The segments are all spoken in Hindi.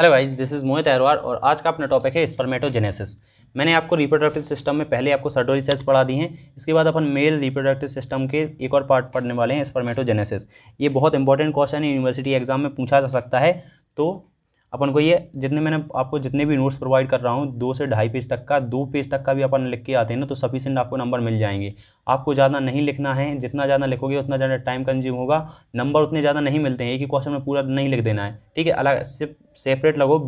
hello guys this is Mohit Ahirwar और आज का अपना टॉपिक है स्पर्मेटोजेनेसिस मैंने आपको रिप्रोडक्टिव सिस्टम में पहले आपको सर्टोरी सेल्स पढ़ा दी हैं इसके बाद अपन मेल रिप्रोडक्टिव सिस्टम के एक और पार्ट पढ़ने वाले हैं स्पर्मेटोजेनेसिस ये बहुत इंपॉर्टेंट क्वेश्चन है यूनिवर्सिटी एग्जाम में पूछा जा सकता है तो अपन को ये जितने मैंने आपको जितने भी नोट्स प्रोवाइड कर रहा हूँ दो से ढाई पेज तक का दो पेज तक का भी अपन लिख के आते हैं ना तो सफिशेंट आपको नंबर मिल जाएंगे आपको ज़्यादा नहीं लिखना है जितना ज़्यादा लिखोगे उतना ज़्यादा टाइम कंज्यूम होगा नंबर उतने ज़्यादा नहीं मिलते हैं एक ही क्वेश्चन में पूरा नहीं लिख देना है ठीक है अलग सिर्फ सेपरेट लगो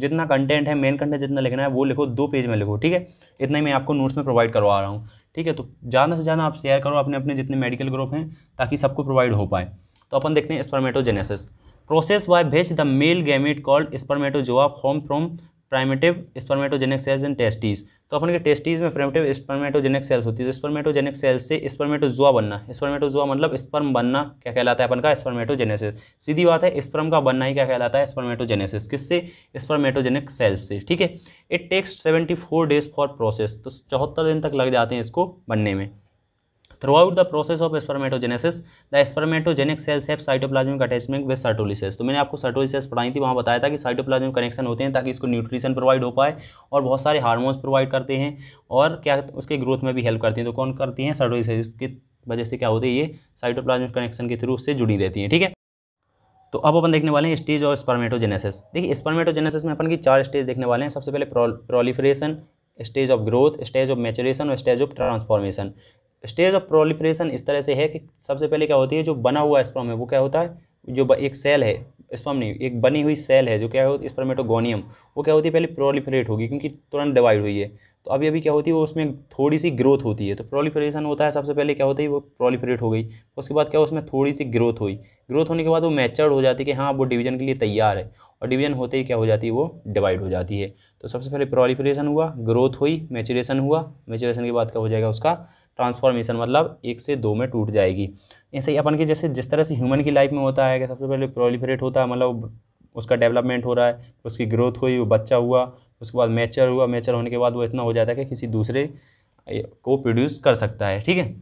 जितना कंटेंट है मेन कंटेंट जितना लिखना है वो लिखो दो पेज में लिखो ठीक है इतना ही मैं आपको नोट्स में प्रोवाइड करवा रहा हूँ ठीक है तो ज़्यादा से ज़्यादा आप शेयर करो अपने अपने जितने मेडिकल ग्रुप हैं ताकि सबको प्रोवाइड हो पाए तो अपन देखते हैं spermatogenesis process by which the male gamete called spermatozoa form from primitive spermatogenic cells and testes तो अपन के टेस्टीज में प्राइमेटिव स्पर्मेटोजेनिक सेल्स होती है तो स्पर्मेटोजेनिक सेल्स से स्पर्मेटोजोआ बनना स्पर्मेटोजोआ मतलब स्पर्म बनना क्या कहलाता है अपन का स्पर्मेटोजेनेसिस सीधी बात है स्पर्म का बनना ही क्या कहलाता है स्पर्मेटोजेनेसिस किससे स्पर्मेटोजेनिक सेल्स से ठीक है it takes seventy four days for process तो चौहत्तर दिन तक लग जाते हैं इसको बनने में throughout the process of the the spermatogenic cells cytoplasmic attachment attachment with Sertoli cells तो मैंने आपको sertoli पढ़ाई थी वहाँ बताया था कि साइटोप्लाज्मिक कनेक्शन होते हैं ताकि इसको न्यूट्रिशन प्रोवाइड हो पाए और बहुत सारे हार्मोन्स प्रोवाइड करते हैं और क्या उसके ग्रोथ में भी हेल्प करती हैं तो कौन करती हैं सर्टोलिसिस की वजह से क्या होती है ये साइटोप्लाज्मिक कनेक्शन के थ्रू उससे जुड़ी रहती हैं ठीक है तो अब अपन देखने वाले हैं स्टेज और स्पर्मेटोजेनेसिस देखिए स्पर्मेटोजेनेसिस में अपन की चार स्टेज देखने वाले हैं सबसे पहले proliferation stage of growth stage of maturation और stage of transformation stage of proliferation इस तरह से है कि सबसे पहले क्या होती है जो बना हुआ स्पर्म है वो क्या होता है जो एक सेल है स्पर्म नहीं एक बनी हुई सेल है जो क्या होती है स्पर्मेटोगोनियम वो क्या होती है पहले प्रोलीफरेट होगी क्योंकि तुरंत डिवाइड हुई है तो अभी अभी क्या होती है वो उसमें थोड़ी सी ग्रोथ होती है तो प्रोलिफरेशन होता है सबसे पहले क्या होती है वो प्रोलिफरेट हो गई उसके बाद क्या उसमें थोड़ी सी ग्रोथ हुई ग्रोथ होने के बाद वो मैचर्ड हो जाती है कि हाँ वो डिवीजन के लिए तैयार है और डिवीजन होते ही क्या हो जाती है वो डिवाइड हो जाती है तो सबसे पहले प्रोलीफरेशन हुआ ग्रोथ हुई मैचुरेशन हुआ मैचुरेशन के बाद क्या हो जाएगा उसका ट्रांसफॉर्मेशन मतलब एक से दो में टूट जाएगी ऐसे ही अपन के जैसे जिस तरह से ह्यूमन की लाइफ में होता है कि सबसे पहले प्रोलिफरेट होता है मतलब उसका डेवलपमेंट हो रहा है तो उसकी ग्रोथ हुई वो बच्चा हुआ उसके बाद मैचर हुआ मैचर होने के बाद वो इतना हो जाता है कि किसी दूसरे को प्रोड्यूस कर सकता है ठीक है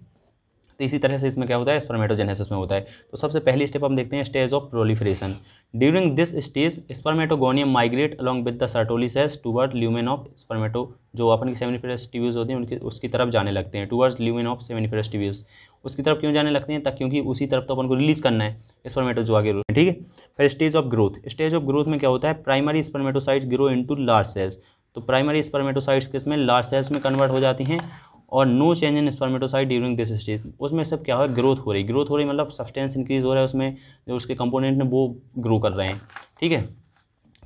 तो इसी तरह से इसमें क्या होता है स्पर्मेटोजेनेसिस में होता है तो सबसे पहली स्टेप हम देखते हैं stage of proliferation during this stage spermatogonium migrate along with the Sertoli cells toward lumen of spermato जो अपन की सेमिनिफेरस ट्यूब्स होते हैं उनकी उसकी तरफ जाने लगते हैं towards lumen of seminiferous tubes उसकी तरफ क्यों जाने लगते हैं तक क्योंकि उसी तरफ तो अपन को रिलीज करना है स्पर्मेटो जो आगे ठीक है फिर stage of growth stage of growth में क्या होता है primary spermatocytes grow into large cells तो प्राइमरी स्पर्मेटोसाइड्स किस में लार्ज सेल्स में कन्वर्ट हो जाती हैं और no change in spermatocyte during this stage उसमें सब क्या हो रहा है ग्रोथ हो रही है ग्रोथ हो रही मतलब सब्सटेंस इंक्रीज हो रहा है उसमें जो उसके कंपोनेंट हैं वो ग्रो कर रहे हैं ठीक है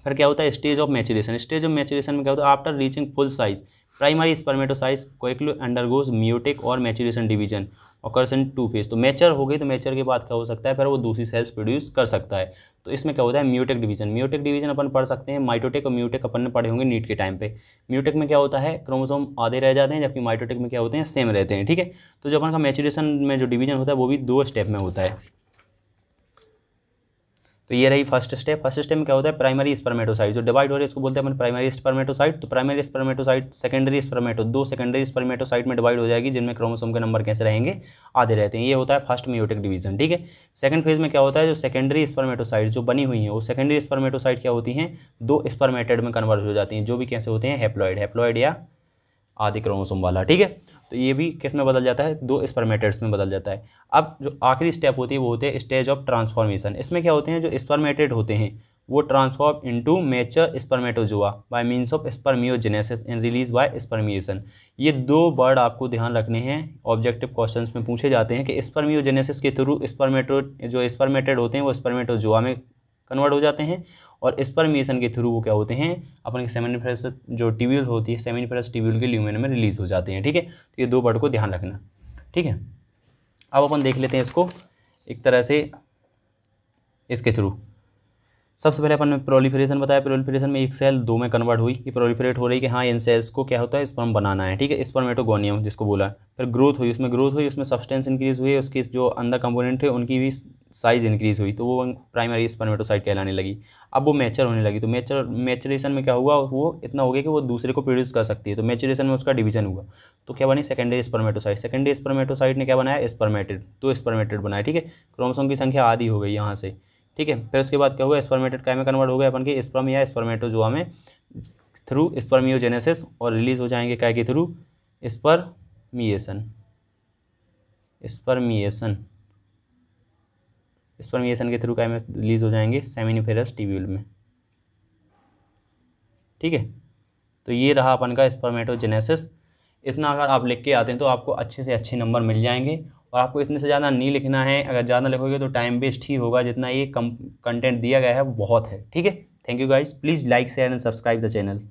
फिर क्या होता है stage of maturation stage of maturation में क्या होता है after reaching full size primary spermatocytes quickly undergoes meiotic और maturation division occurs in two phase तो मैचर हो गई तो मैचर के बाद क्या हो सकता है फिर वो दूसरी सेल्स प्रोड्यूस कर सकता है तो इसमें क्या होता है म्यूटिक डिवीजन म्यूटिक डिवीजन अपन पढ़ सकते हैं माइटोटिक और म्यूटिक अपन ने पढ़े होंगे नीट के टाइम पे म्यूटिक में क्या होता है क्रोमोसोम आधे रह जाते हैं जबकि माइटोटिक में क्या होते हैं सेम रहते हैं ठीक है तो जो अपन का मैचुरेशन में जो डिवीजन होता है वो भी दो स्टेप में होता है तो ये रही फर्स्ट स्टेप फर्स्ट स्टेप में क्या होता है प्राइमरी स्पर्मेटोसाइट जो डिवाइड हो रही है इसको बोलते हैं अपने प्राइमरी स्पर्मेटोसाइट तो प्राइमरी स्पर्मेटोसाइट सेकेंडरी स्पर्मेटो दो सेकेंडरी स्पर्मेटोसाइट में डिवाइड हो जाएगी जिनमें क्रोमोसोम के नंबर कैसे रहेंगे आधे रहते हैं ये होता है फर्स्ट म्यूटिक डिवीजन ठीक है सेकंड फेज में क्या होता है जो सेकेंडरी स्पर्मेटोसाइट जो बनी हुई है वो सेकेंडरी स्पर्मेटोसाइट क्या होती हैं दो स्पर्मेटेड में कन्वर्ट हो जाती हैं जो भी कैसे होते हैं हेप्लॉइड हेप्लॉइड या आदि क्रोमोसोम वाला ठीक है तो ये भी किस में बदल जाता है दो स्पर्मेटेड्स में बदल जाता है अब जो आखिरी स्टेप होती है वो होते हैं स्टेज ऑफ ट्रांसफॉर्मेशन इसमें क्या होते हैं जो स्पर्मेटेड होते हैं वो transform into mature spermatozoa by means of spermiogenesis and release by spermiation ये दो वर्ड आपको ध्यान रखने हैं ऑब्जेक्टिव क्वेश्चन में पूछे जाते हैं कि स्पर्मियोजेनेसिस के थ्रू स्पर्मेटो जो स्पर्मेटेड होते हैं वो स्पर्मेटोजुआ में कन्वर्ट हो जाते हैं और स्पर्मिएशन के थ्रू वो क्या होते हैं अपने सेमिनिफेरस जो ट्यूब्यूल होती है सेमिनिफेरस ट्यूब्यूल के ल्यूमेन में रिलीज हो जाते हैं ठीक है तो ये दो वर्ड को ध्यान रखना ठीक है अब अपन देख लेते हैं इसको एक तरह से इसके थ्रू सबसे पहले अपन ने बताया प्रोलीफरेशन में एक सेल दो में कन्वर्ट हुई ये प्रोलीफरेट हो रही कि हाँ इन सेल्स को क्या होता है स्पर्म बनाना है ठीक है स्पर्मेटोगोनियम जिसको बोला फिर ग्रोथ हुई उसमें ग्रोथ हुई उसमें सब्सटेंस इंक्रीज हुई उसके जो अंदर कंपोनेंट थे उनकी भी साइज़ इंक्रीज़ हुई तो वो प्राइमरी स्पर्मेटोसाइट कहलाने लगी अब वो मैचर होने लगी तो मैचर मैचरेशन में क्या हुआ वो इतना हो गया कि वो दूसरे को प्रोड्यूस कर सकती है तो मैचरेशन में उसका डिवीजन हुआ तो क्या बनी सेकेंडरी स्पर्मेटोसाइट सेकेंडरी स्पर्मेटोसाइट ने क्या बनाया स्पर्मेटेड तो स्पर्मेटेड बनाया ठीक है क्रोमसोम की संख्या आधी हो गई यहाँ से ठीक है फिर उसके बाद क्या हुआ स्पर्मेटेड क्या में कन्वर्ट हो गया अपन के स्पर्म या जो में थ्रू स्पर्मियोजेनेसिस और रिलीज हो जाएंगे क्या के थ्रू स्पर्मिएसन स्पर्मिएसन स्पर्मिएशन के थ्रू काय रिलीज हो जाएंगे सेमिनिफेरस टिब्यूल में ठीक है तो ये रहा अपन का स्पर्मेटोजेनेसिस इतना अगर आप लिख के आते हैं तो आपको अच्छे से अच्छे नंबर मिल जाएंगे और आपको इतने से ज़्यादा नहीं लिखना है अगर ज़्यादा लिखोगे तो टाइम वेस्ट ही होगा जितना ये कम कंटेंट दिया गया है बहुत है ठीक है thank you guys please like share and subscribe the channel